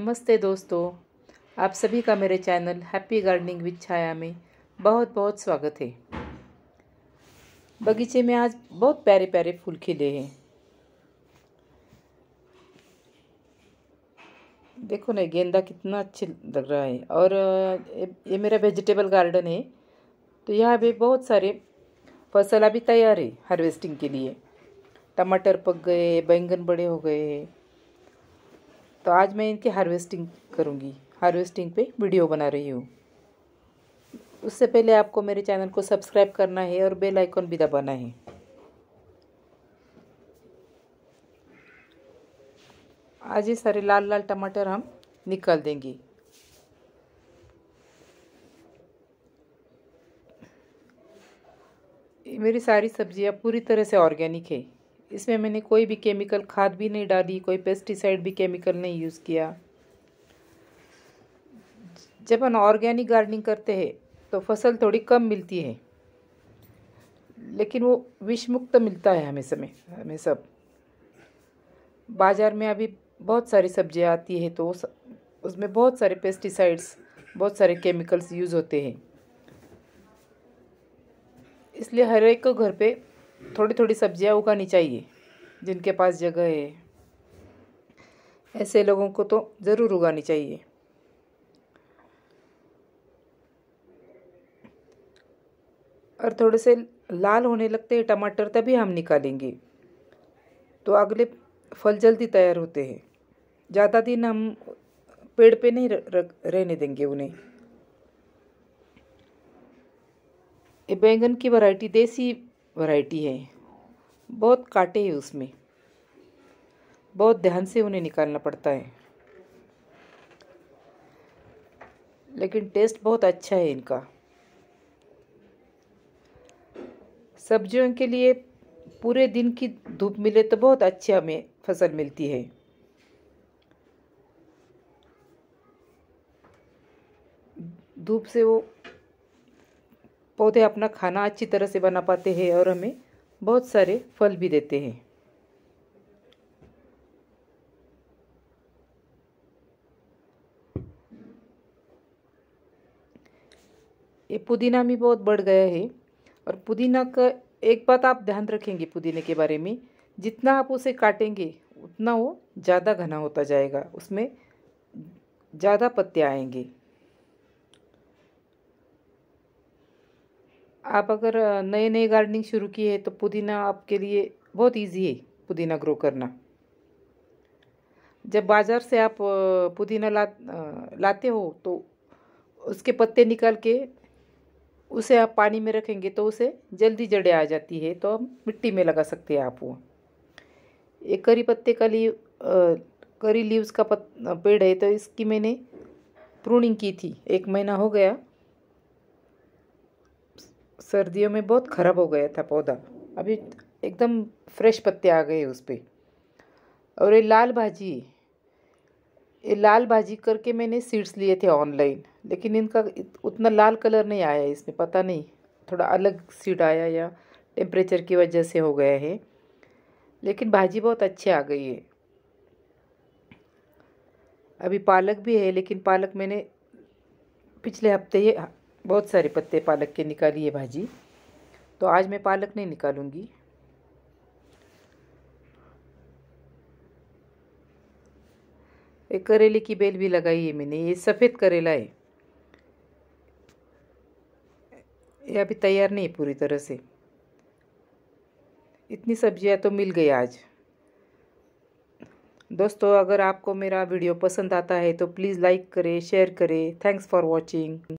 नमस्ते दोस्तों आप सभी का मेरे channel happy gardening with Chhaya में बहुत बहुत स्वागत है बगीचे में आज बहुत प्यारे प्यारे फूल खिले हैं देखो ना गेंदा कितना अच्छा लग रहा है और ये मेरा वेजिटेबल गार्डन है तो यहाँ पे बहुत सारे फसल अभी तैयार है हार्वेस्टिंग के लिए टमाटर पक गए बैंगन बड़े हो गए तो आज मैं इनकी हार्वेस्टिंग करूँगी हार्वेस्टिंग पे वीडियो बना रही हूँ उससे पहले आपको मेरे चैनल को सब्सक्राइब करना है और बेल आइकॉन भी दबाना है आज ये सारे लाल लाल टमाटर हम निकाल देंगे मेरी सारी सब्जियां पूरी तरह से ऑर्गेनिक है इसमें मैंने कोई भी केमिकल खाद भी नहीं डाली कोई पेस्टिसाइड भी केमिकल नहीं यूज़ किया जब हम ऑर्गेनिक गार्डनिंग करते हैं तो फसल थोड़ी कम मिलती है लेकिन वो विषमुक्त मिलता है हमें समय हमें सब बाज़ार में अभी बहुत सारी सब्ज़ियाँ आती है तो उसमें बहुत सारे पेस्टिसाइड्स बहुत सारे केमिकल्स यूज़ होते हैं इसलिए हर एक को घर पे थोड़ी थोड़ी सब्जियां उगानी चाहिए जिनके पास जगह है ऐसे लोगों को तो ज़रूर उगानी चाहिए और थोड़े से लाल होने लगते हैं टमाटर तभी हम निकालेंगे तो अगले फल जल्दी तैयार होते हैं ज़्यादा दिन हम पेड़ पे नहीं रख रहने देंगे उन्हें ये बैंगन की वैरायटी देसी वैरायटी है बहुत काटे हैं उसमें बहुत ध्यान से उन्हें निकालना पड़ता है लेकिन टेस्ट बहुत अच्छा है इनका सब्जियों के लिए पूरे दिन की धूप मिले तो बहुत अच्छी हमें फसल मिलती है धूप से वो पौधे अपना खाना अच्छी तरह से बना पाते हैं और हमें बहुत सारे फल भी देते हैं ये पुदीना भी बहुत बढ़ गया है और पुदीना का एक बात आप ध्यान रखेंगे पुदीने के बारे में जितना आप उसे काटेंगे उतना वो ज़्यादा घना होता जाएगा उसमें ज़्यादा पत्ते आएंगे आप अगर नए नए गार्डनिंग शुरू की है तो पुदीना आपके लिए बहुत इजी है पुदीना ग्रो करना जब बाज़ार से आप पुदीना ला लाते हो तो उसके पत्ते निकाल के उसे आप पानी में रखेंगे तो उसे जल्दी जड़ें आ जाती है तो हम मिट्टी में लगा सकते हैं आप वो एक करी पत्ते का लीव करी लीव्स का पत पेड़ है तो इसकी मैंने प्रूनिंग की थी एक महीना हो गया सर्दियों में बहुत ख़राब हो गया था पौधा अभी एकदम फ्रेश पत्ते आ गए उस पर और ये लाल भाजी ये लाल भाजी करके मैंने सीड्स लिए थे ऑनलाइन लेकिन इनका उतना लाल कलर नहीं आया इसमें पता नहीं थोड़ा अलग सीड आया या टेम्परेचर की वजह से हो गया है लेकिन भाजी बहुत अच्छी आ गई है अभी पालक भी है लेकिन पालक मैंने पिछले हफ्ते ही बहुत सारे पत्ते पालक के निकाली है भाजी तो आज मैं पालक नहीं निकालूंगी एक करेले की बेल भी लगाई है मैंने ये सफ़ेद करेला है ये अभी तैयार नहीं पूरी तरह से इतनी सब्जियां तो मिल गई आज दोस्तों अगर आपको मेरा वीडियो पसंद आता है तो प्लीज़ लाइक करें शेयर करें थैंक्स फॉर वॉचिंग